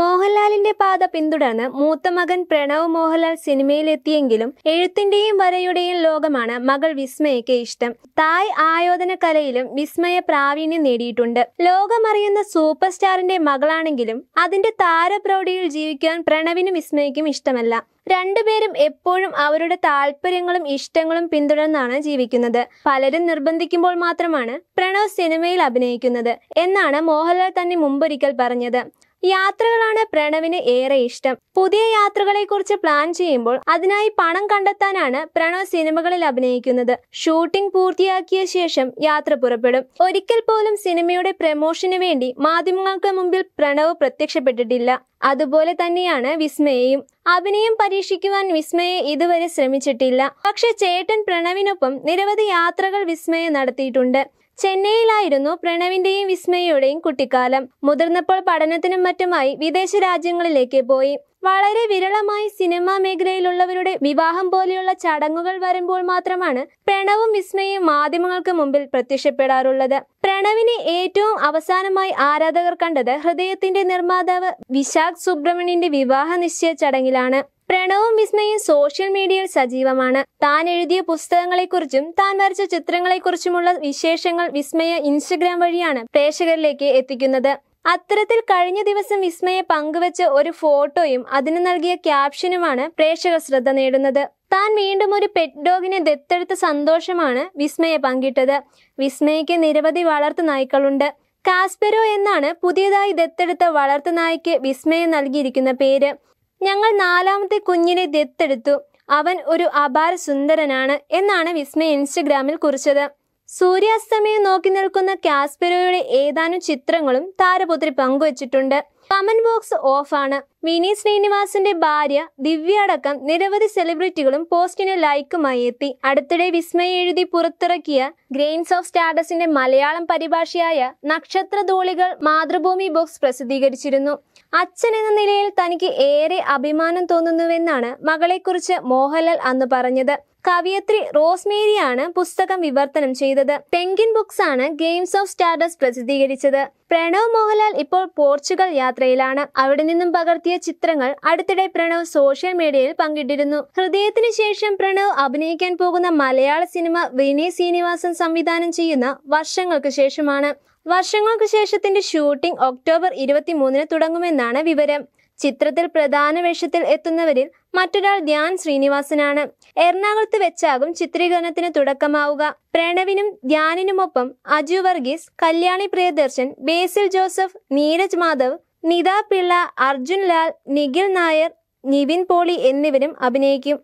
മോഹൻലാലിന്റെ പാത പിന്തുടർന്ന് മൂത്ത മകൻ പ്രണവ് മോഹൻലാൽ സിനിമയിലെത്തിയെങ്കിലും എഴുത്തിന്റെയും വരയുടെയും ലോകമാണ് മകൾ വിസ്മയയ്ക്ക് ഇഷ്ടം തായ് ആയോധന കലയിലും വിസ്മയ പ്രാവീണ്യം നേടിയിട്ടുണ്ട് ലോകമറിയുന്ന സൂപ്പർ സ്റ്റാറിന്റെ മകളാണെങ്കിലും അതിന്റെ താരപ്രൗഢിയിൽ ജീവിക്കാൻ പ്രണവിനും വിസ്മയക്കും ഇഷ്ടമല്ല രണ്ടുപേരും എപ്പോഴും അവരുടെ താല്പര്യങ്ങളും ഇഷ്ടങ്ങളും പിന്തുടർന്നാണ് ജീവിക്കുന്നത് പലരും നിർബന്ധിക്കുമ്പോൾ മാത്രമാണ് പ്രണവ് സിനിമയിൽ അഭിനയിക്കുന്നത് എന്നാണ് മോഹൻലാൽ തന്നെ മുമ്പൊരിക്കൽ പറഞ്ഞത് യാത്രകളാണ് പ്രണവിന് ഏറെ ഇഷ്ടം പുതിയ യാത്രകളെക്കുറിച്ച് പ്ലാൻ ചെയ്യുമ്പോൾ അതിനായി പണം കണ്ടെത്താനാണ് പ്രണവ് സിനിമകളിൽ അഭിനയിക്കുന്നത് ഷൂട്ടിംഗ് പൂർത്തിയാക്കിയ ശേഷം യാത്ര പുറപ്പെടും ഒരിക്കൽ പോലും സിനിമയുടെ പ്രമോഷന് വേണ്ടി മാധ്യമങ്ങൾക്ക് മുമ്പിൽ പ്രണവ് പ്രത്യക്ഷപ്പെട്ടിട്ടില്ല അതുപോലെ തന്നെയാണ് വിസ്മയയും അഭിനയം പരീക്ഷിക്കുവാൻ വിസ്മയെ ഇതുവരെ ശ്രമിച്ചിട്ടില്ല പക്ഷെ ചേട്ടൻ പ്രണവിനൊപ്പം നിരവധി യാത്രകൾ വിസ്മയ നടത്തിയിട്ടുണ്ട് ചെന്നൈയിലായിരുന്നു പ്രണവിന്റെയും വിസ്മയുടെയും കുട്ടിക്കാലം മുതിർന്നപ്പോൾ പഠനത്തിനും മറ്റുമായി വിദേശ രാജ്യങ്ങളിലേക്ക് പോയി വളരെ വിരളമായി സിനിമാ മേഖലയിലുള്ളവരുടെ വിവാഹം പോലെയുള്ള ചടങ്ങുകൾ വരുമ്പോൾ മാത്രമാണ് പ്രണവും വിസ്മയും മാധ്യമങ്ങൾക്ക് മുമ്പിൽ പ്രത്യക്ഷപ്പെടാറുള്ളത് പ്രണവിനെ ഏറ്റവും അവസാനമായി ആരാധകർ കണ്ടത് ഹൃദയത്തിന്റെ നിർമ്മാതാവ് വിശാഖ് സുബ്രഹ്മണ്യന്റെ വിവാഹ നിശ്ചയ ചടങ്ങിലാണ് പ്രണവും വിസ്മയും സോഷ്യൽ മീഡിയയിൽ സജീവമാണ് താൻ എഴുതിയ പുസ്തകങ്ങളെക്കുറിച്ചും താൻ വരച്ച ചിത്രങ്ങളെക്കുറിച്ചുമുള്ള വിശേഷങ്ങൾ വിസ്മയ ഇൻസ്റ്റഗ്രാം വഴിയാണ് പ്രേക്ഷകരിലേക്ക് എത്തിക്കുന്നത് അത്തരത്തിൽ കഴിഞ്ഞ ദിവസം വിസ്മയെ പങ്കുവച്ച ഒരു ഫോട്ടോയും അതിന് നൽകിയ ക്യാപ്ഷനുമാണ് പ്രേക്ഷകർ ശ്രദ്ധ നേടുന്നത് താൻ വീണ്ടും ഒരു പെറ്റ് ഡോഗിനെ ദത്തെടുത്ത സന്തോഷമാണ് വിസ്മയെ പങ്കിട്ടത് വിസ്മയയ്ക്ക് നിരവധി വളർത്തു നായ്ക്കളുണ്ട് കാസ്പെരോ എന്നാണ് പുതിയതായി ദത്തെടുത്ത വളർത്തു നായ്ക്ക് വിസ്മയം നൽകിയിരിക്കുന്ന പേര് ഞങ്ങൾ നാലാമത്തെ കുഞ്ഞിനെ ദത്തെടുത്തു അവൻ ഒരു അപാര സുന്ദരനാണ് എന്നാണ് വിസ്മയ ഇൻസ്റ്റഗ്രാമിൽ കുറിച്ചത് സൂര്യാസ്തമയം നോക്കി നിൽക്കുന്ന കാസ്പെരോയുടെ ഏതാനും ചിത്രങ്ങളും താരപുത്രി പങ്കുവച്ചിട്ടുണ്ട് കമന്റ് ബോക്സ് ഓഫ് ആണ് മിനി ശ്രീനിവാസിന്റെ ഭാര്യ ദിവ്യടക്കം നിരവധി സെലിബ്രിറ്റികളും പോസ്റ്റിന് ലൈക്കുമായി എത്തി അടുത്തിടെ വിസ്മയ എഴുതി പുറത്തിറക്കിയ ഗ്രെയിൻസ് ഓഫ് സ്റ്റാറ്റസിന്റെ മലയാളം പരിഭാഷയായ നക്ഷത്ര ധൂളികൾ മാതൃഭൂമി ബോക്സ് പ്രസിദ്ധീകരിച്ചിരുന്നു അച്ഛൻ എന്ന നിലയിൽ തനിക്ക് ഏറെ അഭിമാനം തോന്നുന്നുവെന്നാണ് മകളെക്കുറിച്ച് മോഹൻലാൽ അന്ന് പറഞ്ഞത് കവിയത്രി റോസ്മേരിയാണ് പുസ്തകം വിവർത്തനം ചെയ്തത് പെങ്കിൻ ബുക്സ് ആണ് ഗെയിംസ് ഓഫ് സ്റ്റാറ്റസ് പ്രസിദ്ധീകരിച്ചത് പ്രണവ് മോഹൻലാൽ ഇപ്പോൾ പോർച്ചുഗൽ യാത്രയിലാണ് അവിടെ നിന്നും പകർത്തിയ ചിത്രങ്ങൾ അടുത്തിടെ പ്രണവ് സോഷ്യൽ മീഡിയയിൽ പങ്കിട്ടിരുന്നു ഹൃദയത്തിന് ശേഷം പ്രണവ് അഭിനയിക്കാൻ പോകുന്ന മലയാള സിനിമ വിനയ് ശ്രീനിവാസൻ സംവിധാനം ചെയ്യുന്ന വർഷങ്ങൾക്ക് ശേഷമാണ് വർഷങ്ങൾക്ക് ശേഷത്തിന്റെ ഷൂട്ടിംഗ് ഒക്ടോബർ മൂന്നിന് തുടങ്ങുമെന്നാണ് വിവരം ചിത്രത്തിൽ പ്രധാന വേഷത്തിൽ എത്തുന്നവരിൽ മറ്റൊരാൾ ധ്യാൻ ശ്രീനിവാസനാണ് എറണാകുളത്ത് വെച്ചാകും ചിത്രീകരണത്തിന് തുടക്കമാവുക പ്രണവിനും ധ്യാനിനുമൊപ്പം അജു വർഗീസ് കല്യാണി പ്രിയദർശൻ ബേസിൽ ജോസഫ് നീരജ് മാധവ് നിത പിള്ള അർജുൻ ലാൽ നിഖിൽ നായർ നിവിൻ പോളി എന്നിവരും അഭിനയിക്കും